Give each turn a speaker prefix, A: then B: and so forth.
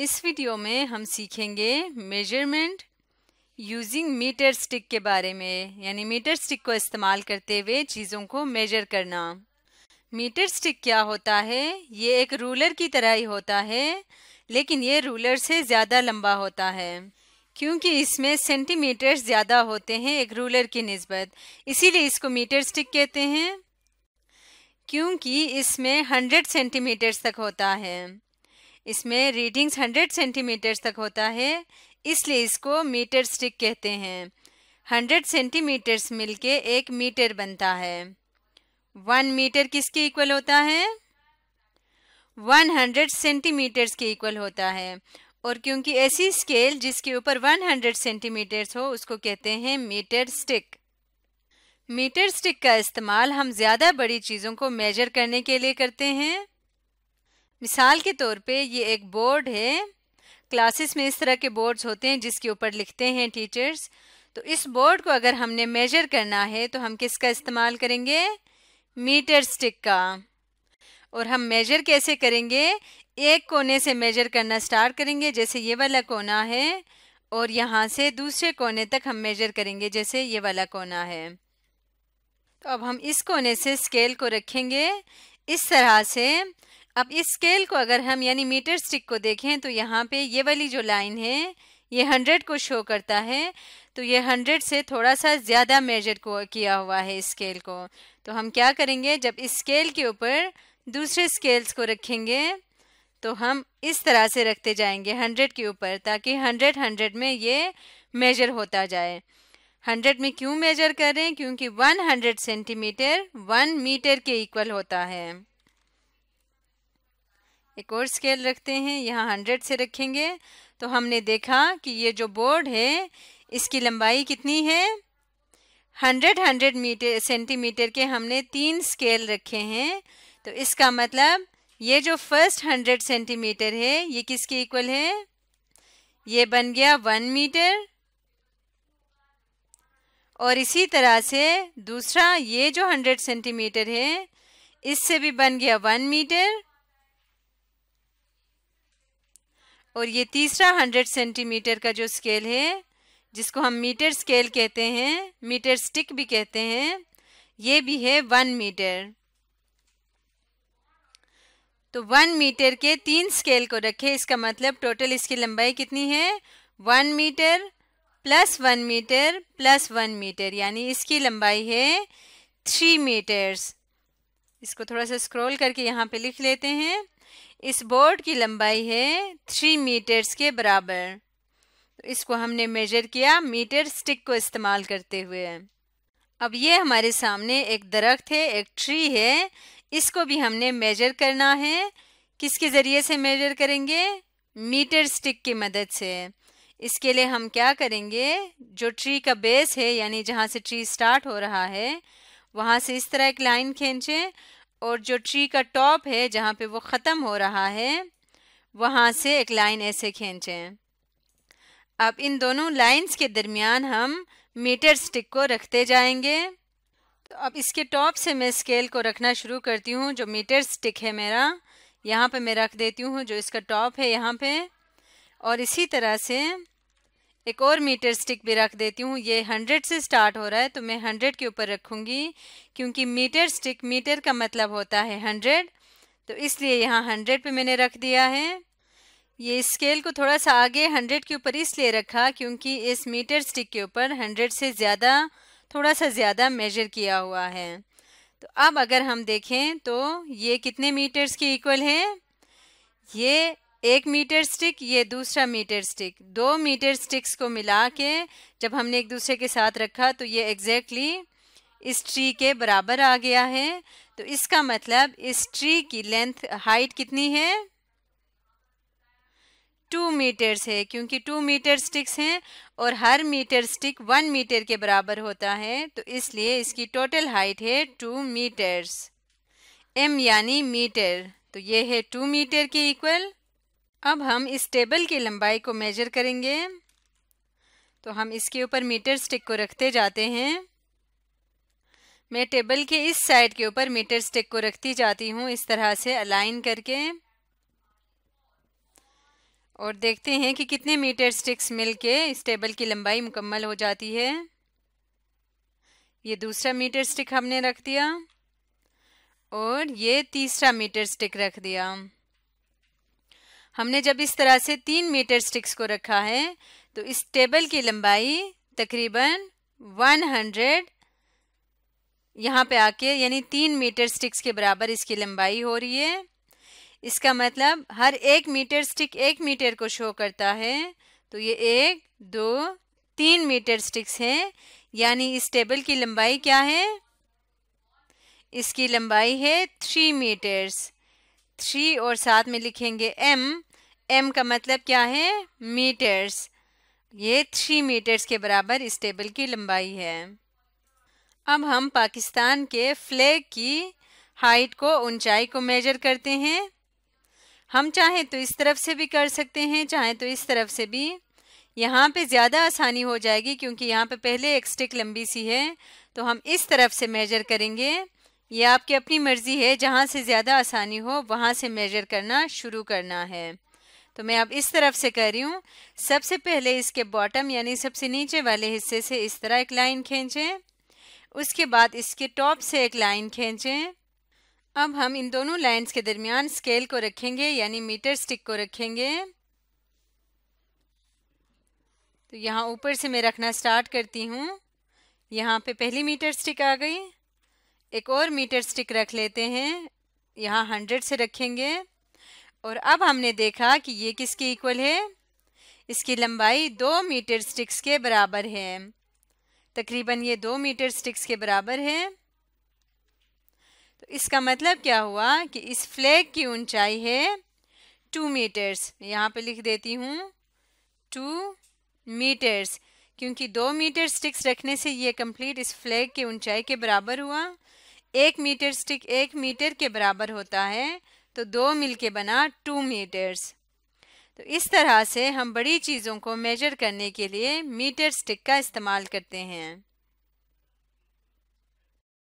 A: इस वीडियो में हम सीखेंगे मेजरमेंट यूजिंग मीटर स्टिक के बारे में यानी मीटर स्टिक को इस्तेमाल करते हुए चीज़ों को मेजर करना मीटर स्टिक क्या होता है ये एक रूलर की तरह ही होता है लेकिन ये रूलर से ज़्यादा लंबा होता है क्योंकि इसमें सेंटीमीटर ज़्यादा होते हैं एक रूलर की नस्बत इसीलिए इसको मीटर स्टिक कहते हैं क्योंकि इसमें हंड्रेड सेंटीमीटर्स तक होता है इसमें रीडिंग्स हंड्रेड सेंटीमीटर तक होता है इसलिए इसको मीटर स्टिक कहते हैं हंड्रेड सेंटीमीटर्स मिलके एक मीटर बनता है वन मीटर किसके इक्वल होता है वन हंड्रेड सेंटीमीटर्स के इक्वल होता है और क्योंकि ऐसी स्केल जिसके ऊपर वन हंड्रेड सेंटीमीटर्स हो उसको कहते हैं मीटर स्टिक मीटर स्टिक का इस्तेमाल हम ज़्यादा बड़ी चीज़ों को मेजर करने के लिए करते हैं मिसाल के तौर पे ये एक बोर्ड है क्लासेस में इस तरह के बोर्ड्स होते हैं जिसके ऊपर लिखते हैं टीचर्स तो इस बोर्ड को अगर हमने मेजर करना है तो हम किसका इस्तेमाल करेंगे मीटर स्टिक का और हम मेजर कैसे करेंगे एक कोने से मेजर करना स्टार्ट करेंगे जैसे ये वाला कोना है और यहाँ से दूसरे कोने तक हम मेजर करेंगे जैसे ये वाला कोना है तो अब हम इस कोने से स्केल को रखेंगे इस तरह से अब इस स्केल को अगर हम यानी मीटर स्टिक को देखें तो यहाँ पे ये वाली जो लाइन है ये हंड्रेड को शो करता है तो ये हंड्रेड से थोड़ा सा ज़्यादा मेजर को किया हुआ है स्केल को तो हम क्या करेंगे जब इस स्केल के ऊपर दूसरे स्केल्स को रखेंगे तो हम इस तरह से रखते जाएंगे हंड्रेड के ऊपर ताकि हंड्रेड हंड्रेड में ये मेजर होता जाए हंड्रेड में क्यों मेजर करें क्योंकि one hundred centimetre one metre के इक्वल होता है एक और स्केल रखते हैं यहाँ हंड्रेड से रखेंगे तो हमने देखा कि ये जो बोर्ड है इसकी लंबाई कितनी है हंड्रेड हंड्रेड मीटर सेंटीमीटर के हमने तीन स्केल रखे हैं तो इसका मतलब ये जो फर्स्ट हंड्रेड सेंटीमीटर है ये किसके इक्वल है ये बन गया वन मीटर और इसी तरह से दूसरा ये जो हंड्रेड सेंटीमीटर है इससे भी बन गया वन मीटर और ये तीसरा हंड्रेड सेंटीमीटर का जो स्केल है जिसको हम मीटर स्केल कहते हैं मीटर स्टिक भी कहते हैं ये भी है वन मीटर तो वन मीटर के तीन स्केल को रखें इसका मतलब टोटल इसकी लंबाई कितनी है one metre plus one metre plus one metre यानी इसकी लंबाई है थ्री मीटर्स इसको थोड़ा सा स्क्रॉल करके यहाँ पे लिख लेते हैं इस बोर्ड की लंबाई है थ्री मीटर्स के बराबर तो इसको हमने मेजर किया मीटर स्टिक को इस्तेमाल करते हुए अब ये हमारे सामने एक दरख्त है एक ट्री है इसको भी हमने मेजर करना है किसके ज़रिए से मेजर करेंगे मीटर स्टिक की मदद से इसके लिए हम क्या करेंगे जो ट्री का बेस है यानी जहाँ से ट्री स्टार्ट हो रहा है वहाँ से इस तरह एक लाइन खींचें और जो ट्री का टॉप है जहाँ पे वो ख़त्म हो रहा है वहाँ से एक लाइन ऐसे खींचें अब इन दोनों लाइंस के दरमियान हम मीटर स्टिक को रखते जाएंगे तो अब इसके टॉप से मैं स्केल को रखना शुरू करती हूँ जो मीटर स्टिक है मेरा यहाँ पे मैं रख देती हूँ जो इसका टॉप है यहाँ पे और इसी तरह से एक और मीटर स्टिक भी रख देती हूँ ये हंड्रेड से स्टार्ट हो रहा है तो मैं हंड्रेड के ऊपर रखूँगी क्योंकि मीटर स्टिक मीटर का मतलब होता है हंड्रेड तो इसलिए यहाँ हंड्रेड पे मैंने रख दिया है ये स्केल को थोड़ा सा आगे हंड्रेड के ऊपर इसलिए रखा क्योंकि इस मीटर स्टिक के ऊपर हंड्रेड से ज़्यादा थोड़ा सा ज़्यादा मेजर किया हुआ है तो अब अगर हम देखें तो ये कितने मीटर्स के इक्वल है ये एक मीटर स्टिक ये दूसरा मीटर स्टिक दो मीटर स्टिक्स को मिला के जब हमने एक दूसरे के साथ रखा तो ये एग्जैक्टली exactly इस ट्री के बराबर आ गया है तो इसका मतलब इस ट्री की लेंथ हाइट कितनी है टू मीटर्स है क्योंकि टू मीटर स्टिक्स हैं और हर मीटर स्टिक वन मीटर के बराबर होता है तो इसलिए इसकी टोटल हाइट है टू मीटर्स एम यानी मीटर तो ये है टू मीटर के इक्वल अब हम इस टेबल की लंबाई को मेजर करेंगे तो हम इसके ऊपर मीटर स्टिक को रखते जाते हैं मैं टेबल के इस साइड के ऊपर मीटर स्टिक को रखती जाती हूँ इस तरह से अलाइन करके और देखते हैं कि कितने मीटर स्टिक्स मिलके इस टेबल की लंबाई मुकम्मल हो जाती है ये दूसरा मीटर स्टिक हमने रख दिया और ये तीसरा मीटर स्टिक रख दिया हमने जब इस तरह से तीन मीटर स्टिक्स को रखा है तो इस टेबल की लंबाई तकरीबन 100 यहाँ पे आके यानी तीन मीटर स्टिक्स के बराबर इसकी लंबाई हो रही है इसका मतलब हर एक मीटर स्टिक एक मीटर को शो करता है तो ये एक दो तीन मीटर स्टिक्स हैं यानी इस टेबल की लंबाई क्या है इसकी लंबाई है थ्री मीटर्स थ्री और साथ में लिखेंगे एम एम का मतलब क्या है मीटर्स ये थ्री मीटर्स के बराबर इस टेबल की लंबाई है अब हम पाकिस्तान के फ्लैग की हाइट को ऊंचाई को मेजर करते हैं हम चाहें तो इस तरफ से भी कर सकते हैं चाहें तो इस तरफ से भी यहाँ पे ज़्यादा आसानी हो जाएगी क्योंकि यहाँ पे पहले एक स्टिक लंबी सी है तो हम इस तरफ से मेजर करेंगे ये आपकी अपनी मर्ज़ी है जहाँ से ज़्यादा आसानी हो वहाँ से मेजर करना शुरू करना है तो मैं अब इस तरफ से कर रही हूँ सबसे पहले इसके बॉटम यानी सबसे नीचे वाले हिस्से से इस तरह एक लाइन खींचें उसके बाद इसके टॉप से एक लाइन खींचें अब हम इन दोनों लाइंस के दरमियान स्केल को रखेंगे यानी मीटर स्टिक को रखेंगे तो यहाँ ऊपर से मैं रखना स्टार्ट करती हूँ यहाँ पे पहली मीटर स्टिक आ गई एक और मीटर स्टिक रख लेते हैं यहाँ हंड्रेड से रखेंगे और अब हमने देखा कि ये किसके इक्वल है इसकी लंबाई दो मीटर स्टिक्स के बराबर है तकरीबन ये दो मीटर स्टिक्स के बराबर है तो इसका मतलब क्या हुआ कि इस फ्लैग की ऊंचाई है टू मीटर्स यहाँ पे लिख देती हूँ टू मीटर्स क्योंकि दो मीटर स्टिक्स रखने से ये कंप्लीट इस फ्लैग की ऊंचाई के बराबर हुआ एक मीटर स्टिक एक मीटर के बराबर होता है तो दो मिल के बना टू मीटर्स तो इस तरह से हम बड़ी चीज़ों को मेजर करने के लिए मीटर स्टिक का इस्तेमाल करते हैं